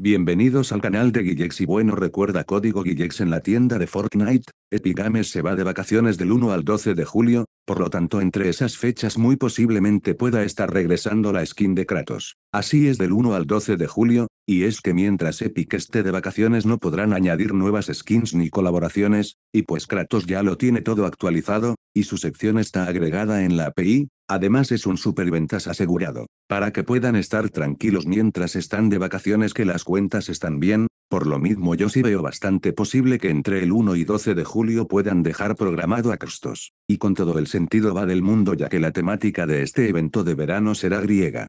Bienvenidos al canal de Guillex y bueno recuerda código Guillex en la tienda de Fortnite, Epic Games se va de vacaciones del 1 al 12 de julio, por lo tanto entre esas fechas muy posiblemente pueda estar regresando la skin de Kratos. Así es del 1 al 12 de julio, y es que mientras Epic esté de vacaciones no podrán añadir nuevas skins ni colaboraciones, y pues Kratos ya lo tiene todo actualizado, y su sección está agregada en la API, Además es un superventas asegurado. Para que puedan estar tranquilos mientras están de vacaciones que las cuentas están bien, por lo mismo yo sí veo bastante posible que entre el 1 y 12 de julio puedan dejar programado a Costos. Y con todo el sentido va del mundo ya que la temática de este evento de verano será griega.